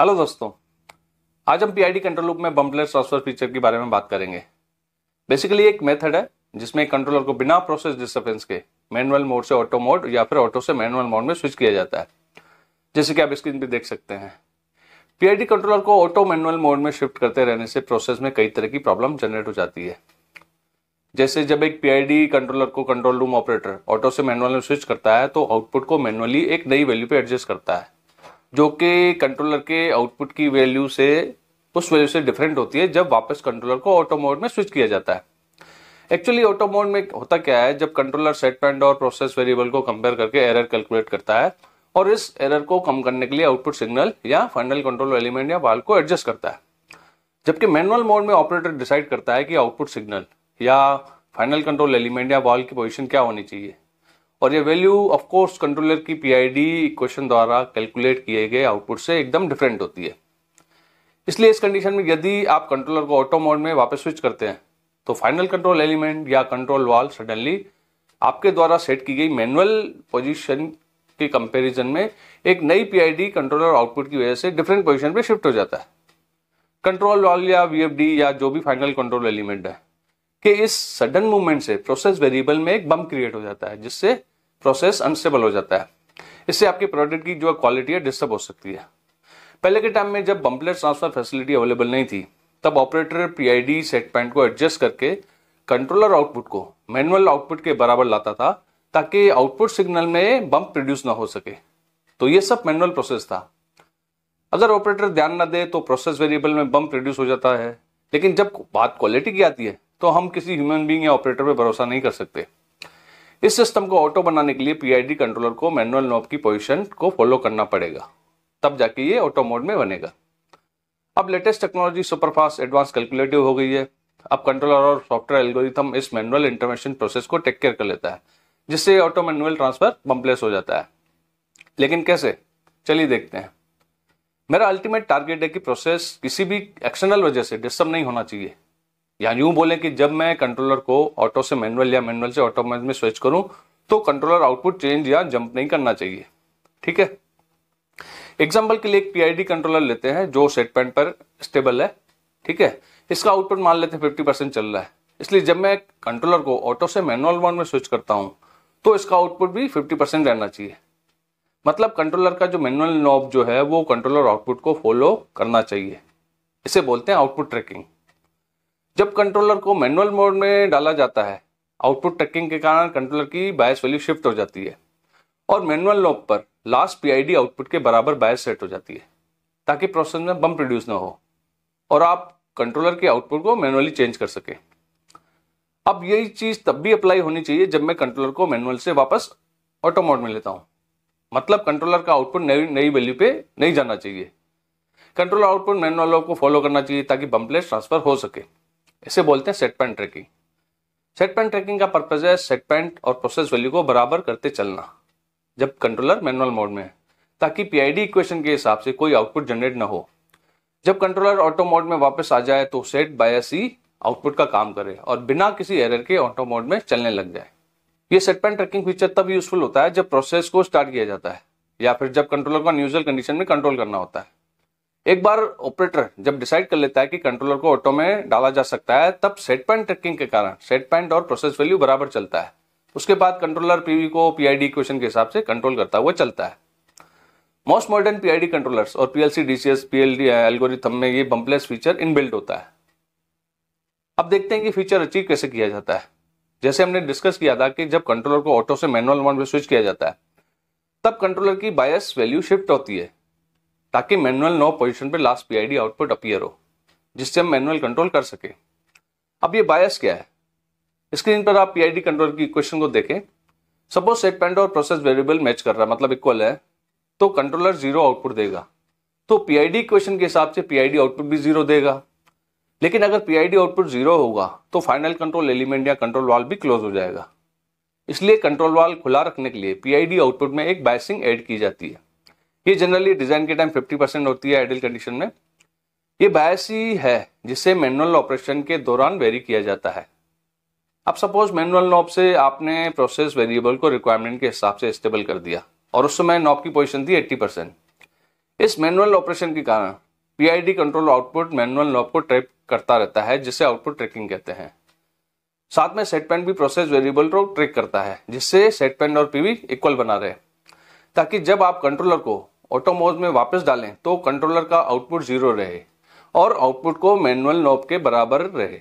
hello दोस्तों आज हम पीआईडी कंट्रोल लूप में बम्पलेस ट्रांसफर फीचर के बारे में बात करेंगे बेसिकली एक मेथड है जिसमें कंट्रोलर को बिना प्रोसेस डिस्टर्बेंस के मैनुअल मोड से ऑटो मोड या फिर ऑटो से मैनुअल मोड में स्विच किया जाता है जैसे कि आप स्क्रीन पे देख सकते हैं पीआईडी कंट्रोलर को ऑटो मैनुअल मोड में शिफ्ट करते रहने से प्रोसेस में कई तरह की प्रॉब्लम जनरेट हो जाती है जैसे जब एक पीआईडी कंट्रोलर को कंट्रोल रूम ऑपरेटर ऑटो से मैनुअल में स्विच करता है तो आउटपुट को मैनुअली एक नई वैल्यू पे एडजस्ट करता है जो कि कंट्रोलर के आउटपुट की वैल्यू से उस वैल्यू से डिफरेंट होती है जब वापस कंट्रोलर को ऑटो मोड में स्विच किया जाता है एक्चुअली ऑटो मोड में होता क्या है जब कंट्रोलर सेट पॉइंट और प्रोसेस वेरिएबल को कंपेयर करके एरर कैलकुलेट करता है और इस एरर को कम करने के लिए आउटपुट सिग्नल या फाइनल कंट्रोल एलिमेंट या बाल को एडजस्ट करता है जबकि मैनुअल मोड में ऑपरेटर डिसाइड करता है कि आउटपुट सिग्नल या फाइनल कंट्रोल एलिमेंट या बॉल की पोजीशन क्या होनी चाहिए और ये वैल्यू ऑफ कोर्स कंट्रोलर की पीआईडी इक्वेशन द्वारा कैलकुलेट किए गए आउटपुट से एकदम डिफरेंट होती है इसलिए इस कंडीशन में यदि आप कंट्रोलर को ऑटो मोड में वापस स्विच करते हैं तो फाइनल कंट्रोल एलिमेंट या कंट्रोल वॉल सडनली आपके द्वारा सेट की गई मैनुअल पोजीशन के कंपैरिजन में एक नई पीआईडी कंट्रोलर आउटपुट की वजह से डिफरेंट पोजीशन पे शिफ्ट हो जाता है कंट्रोल वॉल या वीएफडी या जो भी फाइनल कंट्रोल एलिमेंट है कि इस सडन मूवमेंट से प्रोसेस वेरिएबल में एक बम क्रिएट हो जाता है जिससे प्रोसेस अनस्टेबल हो जाता है इससे आपके प्रोडक्ट की जो क्वालिटी है डिस्टर्ब हो सकती है पहले के टाइम में जब बम्पलेट ट्रांसफर फैसिलिटी अवेलेबल नहीं थी तब ऑपरेटर पीआईडी सेट पॉइंट को एडजस्ट करके कंट्रोलर आउटपुट को मैनुअल आउटपुट के बराबर लाता था ताकि आउटपुट सिग्नल में बम्प प्रोड्यूस ना हो सके तो ये सब मैनुअल प्रोसेस था अगर ऑपरेटर ध्यान ना दे तो प्रोसेस वेरिएबल में बम प्रोड्यूस हो जाता है लेकिन जब बात क्वालिटी की आती है तो हम किसी ह्यूमन बींग या ऑपरेटर पर भरोसा नहीं कर सकते इस सिस्टम को ऑटो बनाने के लिए पीआईडी कंट्रोलर को मैनुअल नॉब की पोजीशन को फॉलो करना पड़ेगा तब जाके ये ऑटो मोड में बनेगा अब latest technology superfast advance calculative हो गई है अब कंट्रोलर और सॉफ्टवेयर एल्गोरिथम इस मैनुअल इंटरवेंशन प्रोसेस को टेक केयर कर लेता है जिससे ऑटो मैनुअल ट्रांसफर कम्प्लेस हो जाता है लेकिन कैसे चलिए देखते हैं मेरा अल्टीमेट टारगेट है कि प्रोसेस किसी भी एक्सटर्नल वजह से डिस्टर्ब नहीं होना चाहिए या यूं बोले कि जब मैं कंट्रोलर को ऑटो से मैनुअल या मैनुअल से ऑटो में स्विच करूं तो कंट्रोलर आउटपुट चेंज या जंप नहीं करना चाहिए ठीक है एग्जाम्पल के लिए एक पीआईडी कंट्रोलर लेते हैं जो सेट पॉइंट पर स्टेबल है ठीक है इसका आउटपुट मान लेते हैं फिफ्टी परसेंट चल रहा है इसलिए जब मैं कंट्रोलर को ऑटो से मैनुअल मोड में स्विच करता हूँ तो इसका आउटपुट भी फिफ्टी परसेंट रहना चाहिए मतलब कंट्रोलर का जो मैनुअल नॉब जो है वो कंट्रोलर आउटपुट को फॉलो करना चाहिए इसे बोलते हैं आउटपुट ट्रैकिंग जब कंट्रोलर को मैनुअल मोड में डाला जाता है आउटपुट ट्रैकिंग के कारण कंट्रोलर की बायस वैल्यू शिफ्ट हो जाती है और मैनुअल लॉक पर लास्ट पीआईडी आउटपुट के बराबर बायस सेट हो जाती है ताकि प्रोसेस में बम प्रोड्यूस ना हो और आप कंट्रोलर के आउटपुट को मैनुअली चेंज कर सके अब यही चीज़ तब भी अप्लाई होनी चाहिए जब मैं कंट्रोलर को मैनुअल से वापस ऑटो मोड में लेता हूँ मतलब कंट्रोलर का आउटपुट नई नई वैल्यू पे नहीं जाना चाहिए कंट्रोलर आउटपुट मैनुअल लॉक को फॉलो करना चाहिए ताकि बम प्लेस ट्रांसफर हो सके इसे बोलते हैं set point tracking point tracking का पर्पज है सेट पॉइंट और प्रोसेस वैल्यू को बराबर करते चलना जब कंट्रोलर मैनुअल मोड में है ताकि पीआईडी इक्वेशन के हिसाब से कोई आउटपुट जनरेट ना हो जब कंट्रोलर ऑटो मोड में वापस आ जाए तो सेट बायस ही आउटपुट का काम करे और बिना किसी एरर के ऑटो मोड में चलने लग जाए ये सेट पॉइंट ट्रैकिंग फीचर तब यूजफुल होता है जब प्रोसेस को स्टार्ट किया जाता है या फिर जब कंट्रोलर को न्यूजल कंडीशन में कंट्रोल करना होता है एक बार ऑपरेटर जब डिसाइड कर लेता है कि कंट्रोलर को ऑटो में डाला जा सकता है तब सेट पॉइंट ट्रैकिंग के कारण सेट पॉइंट और प्रोसेस वैल्यू बराबर चलता है उसके बाद कंट्रोलर पीवी को पीआईडी इक्वेशन के हिसाब से कंट्रोल करता हुआ चलता है मोस्ट मॉडर्न पीआईडी कंट्रोलर्स और पीएलसी डीसीएस पीएलडी एल्गोरिथम में ये बम्पलेस फीचर इनबिल्ट होता है अब देखते हैं कि फीचर अचीव कैसे किया जाता है जैसे हमने डिस्कस किया था कि जब कंट्रोलर को ऑटो से मैनुअल मोड में स्विच किया जाता है तब कंट्रोलर की बायस वैल्यू शिफ्ट होती है ताकि मैनुअल नो पोजीशन पे लास्ट पीआईडी आउटपुट अपियर हो जिससे हम मैनुअल कंट्रोल कर सकें अब ये बायस क्या है स्क्रीन पर आप पीआईडी कंट्रोल की इक्वेशन को देखें सपोज सेट पेंट और प्रोसेस वेरिएबल मैच कर रहा है मतलब इक्वल है तो कंट्रोलर जीरो आउटपुट देगा तो पीआईडी इक्वेशन के हिसाब से पीआईडी आउटपुट भी जीरो देगा लेकिन अगर पीआईडी आउटपुट जीरो होगा तो फाइनल कंट्रोल एलिमेंट या कंट्रोल वाल भी क्लोज हो जाएगा इसलिए कंट्रोल वाल खुला रखने के लिए पीआईडी आउटपुट में एक बायसिंग ऐड की जाती है ये जनरली डिजाइन के टाइम 50 परसेंट होती है आइडियल कंडीशन में ये बायसी है जिसे मैनुअल ऑपरेशन के दौरान वेरी किया जाता है अब सपोज मैनुअल नॉब से आपने प्रोसेस वेरिएबल को रिक्वायरमेंट के हिसाब से स्टेबल कर दिया और उस समय नॉब की पोजिशन थी एट्टी परसेंट इस मैनुअल ऑपरेशन के कारण P control output manual knob को ट्रैप करता रहता है जिसे आउटपुट ट्रैकिंग कहते हैं साथ में सेट पेन भी प्रोसेस वेरिएबल को ट्रैक करता है जिससे सेट पेन और पीवी इक्वल बना रहे ताकि जब आप कंट्रोलर को ऑटो मोड में वापस डालें तो कंट्रोलर का आउटपुट जीरो रहे और आउटपुट को मैनुअल नॉब के बराबर रहे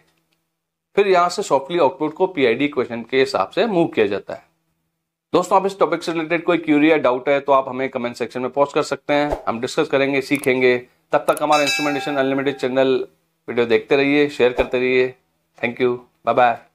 फिर यहां से सॉफ्टली आउटपुट को पीआईडी क्वेश्चन के हिसाब से मूव किया जाता है दोस्तों आप इस टॉपिक से रिलेटेड कोई क्यूरी या डाउट है तो आप हमें कमेंट सेक्शन में पोस्ट कर सकते हैं हम डिस्कस करेंगे सीखेंगे तब तक हमारा इंस्ट्रूमेंटेशन अनलिमिटेड चैनल वीडियो देखते रहिए शेयर करते रहिए थैंक यू बाय बाय